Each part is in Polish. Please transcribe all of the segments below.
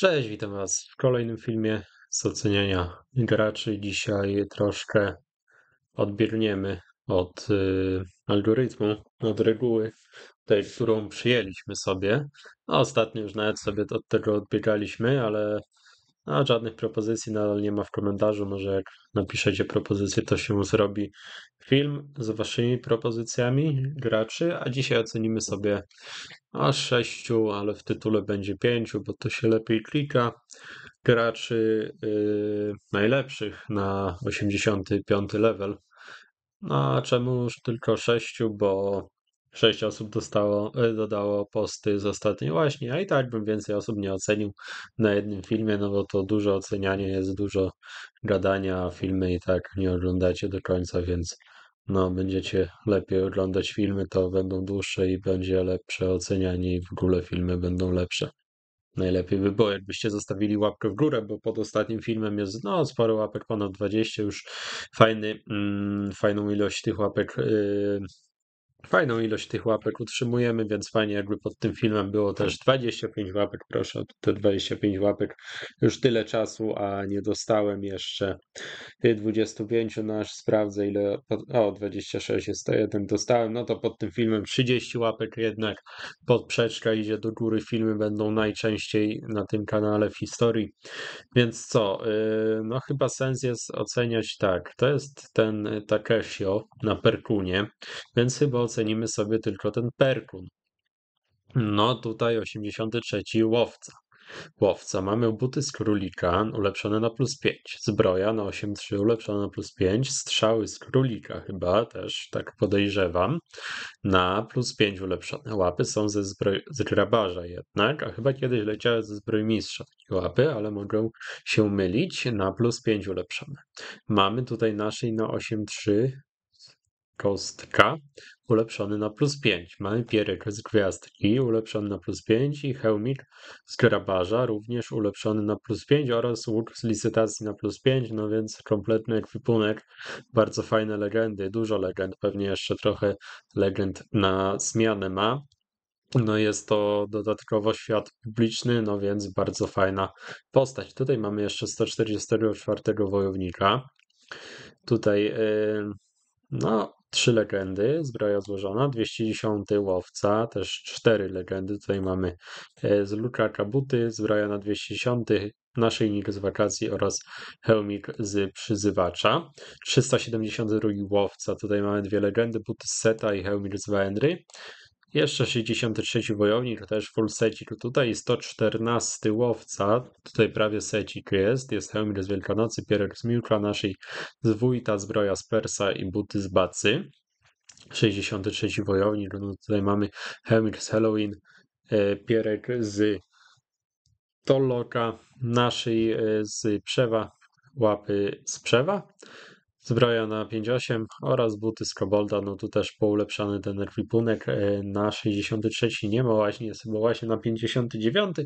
Cześć, witam Was w kolejnym filmie z oceniania graczy. Dzisiaj troszkę odbierniemy od y, algorytmu, od reguły, tej, którą przyjęliśmy sobie. A ostatnio już nawet sobie od tego odbiegaliśmy, ale a no, żadnych propozycji nadal nie ma w komentarzu. Może jak napiszecie propozycję, to się zrobi film z waszymi propozycjami graczy, a dzisiaj ocenimy sobie a no, sześciu, ale w tytule będzie pięciu, bo to się lepiej klika. Graczy yy, najlepszych na 85 level. No, a czemuż tylko sześciu, bo sześć osób dostało, e, dodało posty z ostatniej właśnie, a i tak bym więcej osób nie ocenił na jednym filmie, no bo to dużo ocenianie jest, dużo gadania, a filmy i tak nie oglądacie do końca, więc no, będziecie lepiej oglądać filmy, to będą dłuższe i będzie lepsze ocenianie i w ogóle filmy będą lepsze. Najlepiej by było, jakbyście zostawili łapkę w górę, bo pod ostatnim filmem jest no, sporo łapek, ponad 20 już. Fajny, mm, fajną ilość tych łapek yy, fajną ilość tych łapek utrzymujemy, więc fajnie jakby pod tym filmem było też 25 łapek, proszę, te 25 łapek już tyle czasu, a nie dostałem jeszcze 25, no aż sprawdzę ile, o 26 jest 101 dostałem, no to pod tym filmem 30 łapek jednak, podprzeczka idzie do góry, filmy będą najczęściej na tym kanale w historii, więc co, y, no chyba sens jest oceniać tak, to jest ten Takeshio na Perkunie, więc chyba ocenimy sobie tylko ten Perkun. No tutaj 83 łowca. Łowca. Mamy buty z królika ulepszone na plus 5. Zbroja na 8,3 ulepszone na plus 5. Strzały z królika chyba też, tak podejrzewam, na plus 5 ulepszone. Łapy są ze zbroj... z grabarza jednak, a chyba kiedyś leciały ze zbrojmistrza łapy, ale mogą się mylić na plus 5 ulepszone. Mamy tutaj naszej na 8 kostka ulepszony na plus 5. Mamy pieryk z gwiazdki ulepszony na plus 5 i hełmik z grabarza również ulepszony na plus 5 oraz łuk z licytacji na plus 5, no więc kompletny ekwipunek, bardzo fajne legendy, dużo legend, pewnie jeszcze trochę legend na zmianę ma. No jest to dodatkowo świat publiczny, no więc bardzo fajna postać. Tutaj mamy jeszcze 144 wojownika. Tutaj, yy, no, trzy legendy, zbroja złożona, 210 łowca, też cztery legendy, tutaj mamy e, z Luka Kabuty, zbroja na 210, naszyjnik z wakacji oraz hełmik z przyzywacza. 372 łowca, tutaj mamy dwie legendy, buty z seta i hełmik z Wendry. Jeszcze 63 wojownik, też full secik tutaj, 114 łowca, tutaj prawie secik jest, jest Helmir z Wielkanocy, Pierek z Miłka, naszej zwójta, zbroja z Persa i buty z Bacy. 63 wojownik, no tutaj mamy Helmir z Halloween, e, Pierek z Toloka, naszej z Przewa, łapy z Przewa, Zbroja na 5.8 oraz buty z kobolda, no tu też poulepszany ten ekwipunek e, na 63 nie ma właśnie, jest chyba właśnie na 59,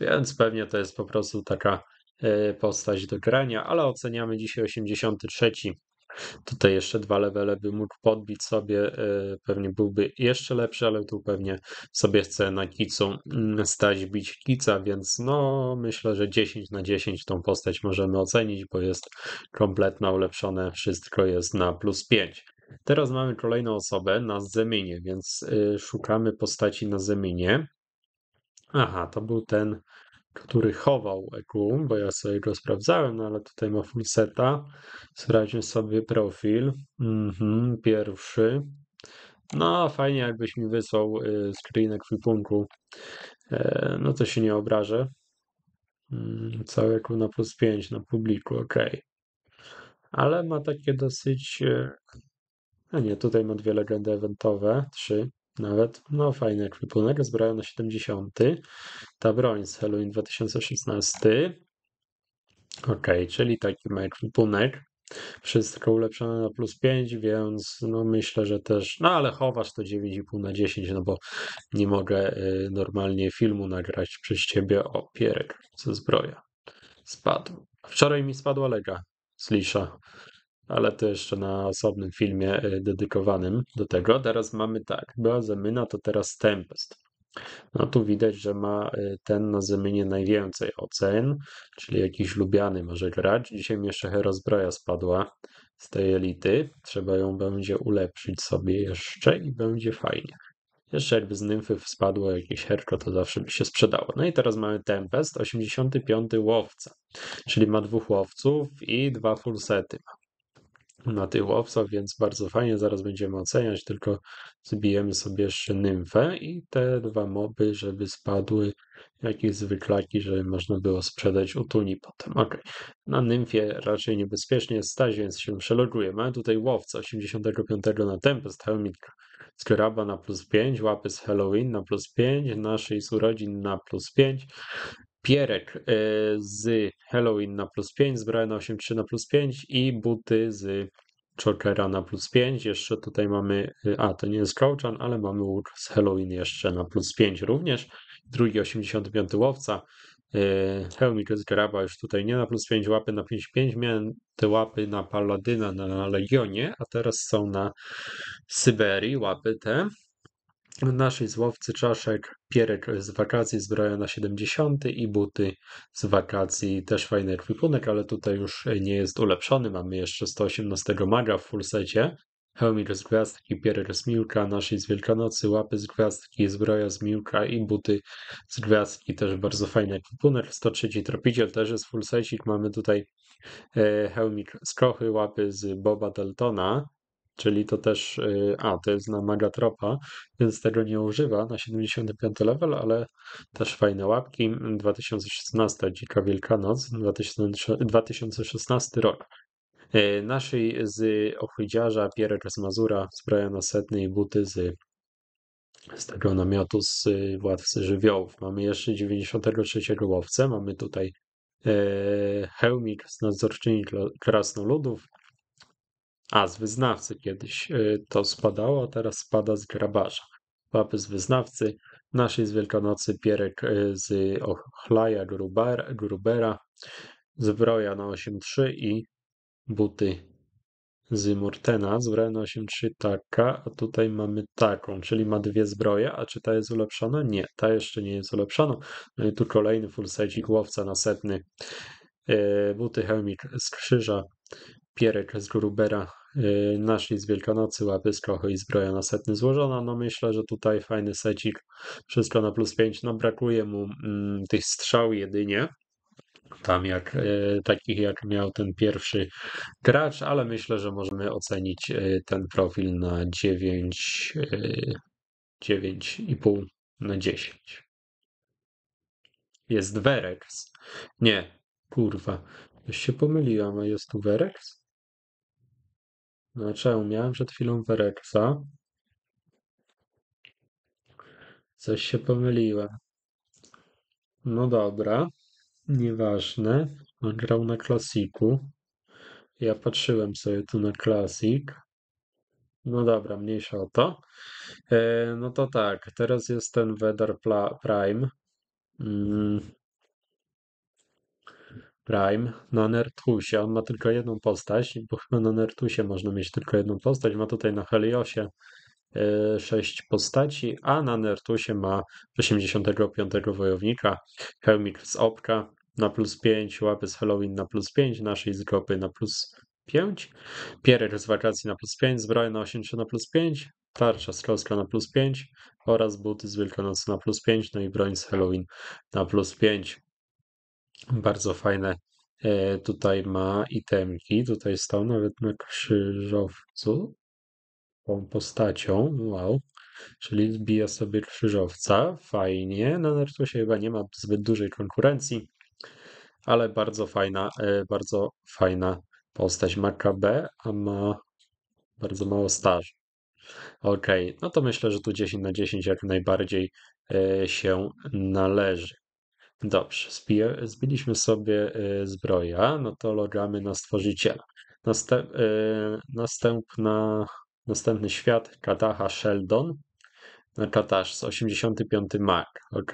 więc pewnie to jest po prostu taka e, postać do grania, ale oceniamy dzisiaj 83. Tutaj jeszcze dwa levele by mógł podbić sobie, e, pewnie byłby jeszcze lepszy, ale tu pewnie sobie chce na kicu mm, stać bić kica, więc no myślę, że 10 na 10 tą postać możemy ocenić, bo jest kompletna, ulepszone, wszystko jest na plus 5. Teraz mamy kolejną osobę na Zeminie, więc e, szukamy postaci na Zeminie. Aha, to był ten który chował EQ, bo ja sobie go sprawdzałem, no ale tutaj ma full seta. Sprawdźmy sobie profil. Mhm, pierwszy. No, fajnie jakbyś mi wysłał y, screen ekwipunku. E, no to się nie obrażę. Mm, cały EQ na plus 5 na publiku, ok. Ale ma takie dosyć... A y, no nie, tutaj ma dwie legendy eventowe, trzy nawet. No fajny ekwipunek, zbroja na 70. Ta broń z Halloween 2016. Ok, czyli taki ma ekwipunek. Wszystko ulepszone na plus 5, więc no myślę, że też, no ale chowasz to 9,5 na 10, no bo nie mogę y, normalnie filmu nagrać przez ciebie o pierek ze zbroja. Spadł. Wczoraj mi spadła lega z lisza ale to jeszcze na osobnym filmie e, dedykowanym do tego. Teraz mamy tak, była Zemyna, to teraz Tempest. No tu widać, że ma e, ten na Zemynie najwięcej ocen, czyli jakiś lubiany może grać. Dzisiaj mi jeszcze Herozbroja spadła z tej elity. Trzeba ją będzie ulepszyć sobie jeszcze i będzie fajnie. Jeszcze jakby z nymfy spadło jakieś herko, to zawsze by się sprzedało. No i teraz mamy Tempest, 85 łowca, czyli ma dwóch łowców i dwa fullsety ma na tych łowcach, więc bardzo fajnie, zaraz będziemy oceniać, tylko zbijemy sobie jeszcze nymfę i te dwa moby, żeby spadły jakieś zwyklaki, żeby można było sprzedać tuni potem. Ok, na nymfie raczej niebezpiecznie stać, więc się przeloguje. Mamy tutaj łowca 85 na tempę z Helmitka, skraba na plus 5, łapy z Halloween na plus 5, naszej z urodzin na plus 5, Pierek e, z Halloween na plus 5, zbroja na 8.3 na plus 5 i buty z Jokera na plus 5. Jeszcze tutaj mamy, e, a to nie jest Crouchan, ale mamy łuk z Halloween jeszcze na plus 5 również. Drugi 85 łowca. E, Hełmik z Graba już tutaj nie na plus 5, łapy na 55. Miałem te łapy na Paladyna na Legionie, a teraz są na Syberii łapy te naszej złowcy czaszek, pierek z wakacji zbroja na 70 i buty z wakacji, też fajny ekwipunek, ale tutaj już nie jest ulepszony, mamy jeszcze 118 maga w fullsecie, hełmik z gwiazdki, pierek z miłka, naszej z Wielkanocy, łapy z gwiazdki, zbroja z miłka i buty z gwiazdki, też bardzo fajny ekwipunek, 103 tropiciel też jest fullsecik, mamy tutaj e, hełmik z kochy, łapy z Boba Deltona, Czyli to też, y, a to jest na Magatropa, więc tego nie używa na 75 level, ale też fajne łapki. 2016 Dzika Wielkanoc, 2016 rok. Y, naszej z ochydziarza Pierek z Mazura spraja na setnej buty z, z tego namiotu z y, Władcy Żywiołów. Mamy jeszcze 93 łowcę, mamy tutaj e, hełmik z nadzorczyni krasnoludów, a, z wyznawcy kiedyś y, to spadało, a teraz spada z grabarza. Papy z wyznawcy, naszej z Wielkanocy Pierek y, z Ochlaja Grubera, Grubera zbroja na 8.3 i buty z Murtena, zbroja na 8.3 taka, a tutaj mamy taką, czyli ma dwie zbroje, a czy ta jest ulepszona? Nie, ta jeszcze nie jest ulepszona. No i tu kolejny full secik głowca na setny, y, buty Helmik z krzyża, pierek z Grubera Y, Naszli Wielkanocy, łapy z i zbroja na setny złożona. No myślę, że tutaj fajny secik, wszystko na plus 5. No brakuje mu mm, tych strzał jedynie, tam jak y, takich jak miał ten pierwszy gracz, ale myślę, że możemy ocenić y, ten profil na 9, 9,5 na 10. Jest Werex. Nie, kurwa. Już się pomyliłam, a jest tu Werex? Znaczy, miałem przed chwilą Wereksa. Coś się pomyliłem. No dobra, nieważne. On grał na klasiku. Ja patrzyłem sobie tu na klasik. No dobra, mniejsza o to. E, no to tak, teraz jest ten Vedar Prime. Mm, Prime na Nertusie. On ma tylko jedną postać, bo chyba na Nertusie można mieć tylko jedną postać. Ma tutaj na Heliosie e, sześć postaci, a na Nertusie ma 85 wojownika, Helmik z opka na plus 5, łapy z Halloween na plus 5, naszej z gropy na plus 5, pierek z wakacji na plus 5, zbroja na 80 na plus 5, tarcza strzelska na plus 5 oraz buty z Wielkanocy na plus 5, no i broń z Halloween na plus 5. Bardzo fajne e, tutaj ma itemki, tutaj stał nawet na krzyżowcu tą postacią, wow. Czyli zbija sobie krzyżowca, fajnie. Na się chyba nie ma zbyt dużej konkurencji, ale bardzo fajna, e, bardzo fajna postać. Ma KB, a ma bardzo mało staży. Okej, okay. no to myślę, że tu 10 na 10 jak najbardziej e, się należy. Dobrze, zbiliśmy sobie y, zbroja, no to logamy na stworzyciela. Następ, y, następna, następny świat Kataha Sheldon, na z 85 Mark. Ok.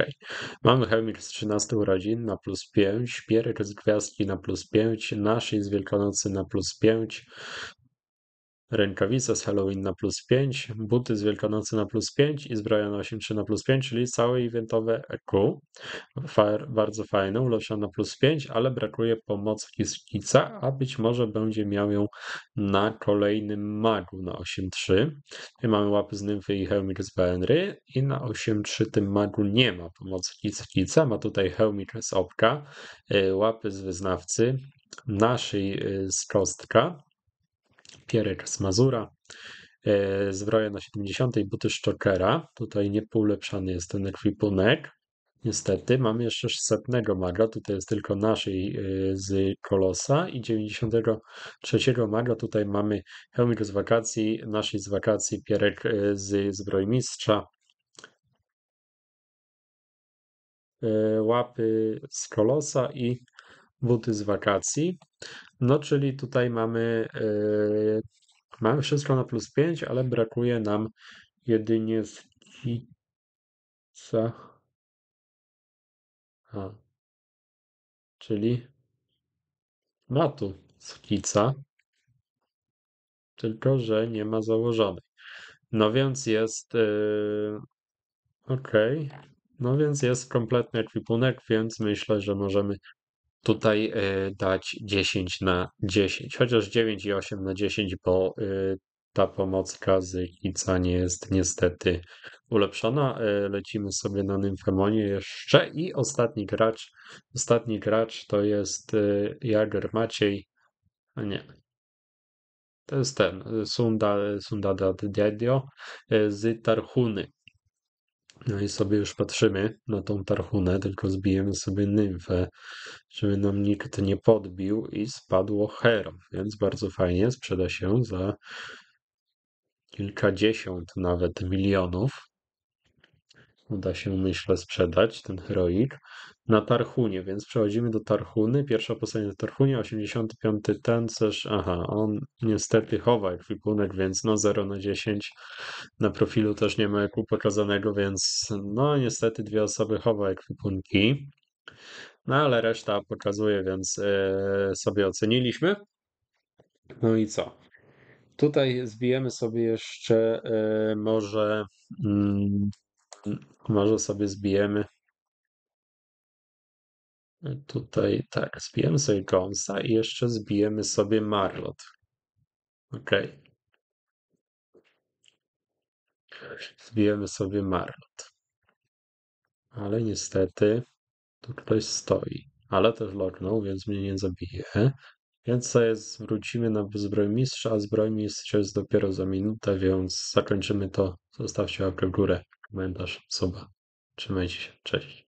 Mamy Hemir z 13 urodzin na plus 5, Pieryk z Gwiazdki na plus 5, Naszyń z Wielkanocy na plus 5, rękawice z Halloween na plus 5, buty z Wielkanocy na plus 5 i zbroja na 8.3 na plus 5, czyli całe eventowe EQ. Fire, bardzo fajne, ulepsza na plus 5, ale brakuje pomocki z Kica, a być może będzie miał ją na kolejnym magu na 8.3. Tutaj mamy łapy z Nymfy i hełmik z Benry i na 8.3 tym magu nie ma pomocki z Kica, ma tutaj hełmik z Opka, y, łapy z Wyznawcy, naszej y, z Kostka, Pierek z Mazura, e, zbroja na 70, buty Szczokera, tutaj niepolepszany jest ten ekwipunek, Niestety mamy jeszcze 600 maga, tutaj jest tylko naszej z Kolosa i 93 maga, tutaj mamy Helmik z wakacji, naszej z wakacji, Pierek e, z Zbrojmistrza, e, łapy z Kolosa i buty z wakacji. No, czyli tutaj mamy, yy, mamy wszystko na plus 5, ale brakuje nam jedynie skica. A. Czyli ma tu skica, tylko że nie ma założonej. No więc jest yy, e, ok. No więc jest kompletny ekwipunek, więc myślę, że możemy tutaj e, dać 10 na 10, chociaż 9 i 8 na 10, bo e, ta pomoc z Kica nie jest niestety ulepszona. E, lecimy sobie na Nymfemonię jeszcze i ostatni gracz. Ostatni gracz to jest Jager Maciej. A nie. To jest ten, Sunda, Sunda Diadio z Tarhuny. No i sobie już patrzymy na tą tarchunę, tylko zbijemy sobie nymfę, żeby nam nikt nie podbił i spadło her, więc bardzo fajnie sprzeda się za kilkadziesiąt nawet milionów. Uda się, myślę, sprzedać ten heroik na Tarchunie, więc przechodzimy do Tarchuny. Pierwsza postać na Tarchunie, 85 tancerz. Aha, on niestety chowa ekwipunek, więc no 0 na 10. Na profilu też nie ma eku pokazanego, więc no niestety dwie osoby chowa ekwipunki. No ale reszta pokazuje, więc yy, sobie oceniliśmy. No i co? Tutaj zbijemy sobie jeszcze yy, może, yy, może sobie zbijemy Tutaj tak, zbijemy sobie gąsa i jeszcze zbijemy sobie Marlot. Ok. Zbijemy sobie Marlot. Ale niestety tu ktoś stoi. Ale też lognął, więc mnie nie zabije. Więc sobie wrócimy na zbrojmistrza, a zbrojmistrz jest dopiero za minutę, więc zakończymy to. Zostawcie łapkę w górę, komentarz, suba. Trzymajcie się, cześć.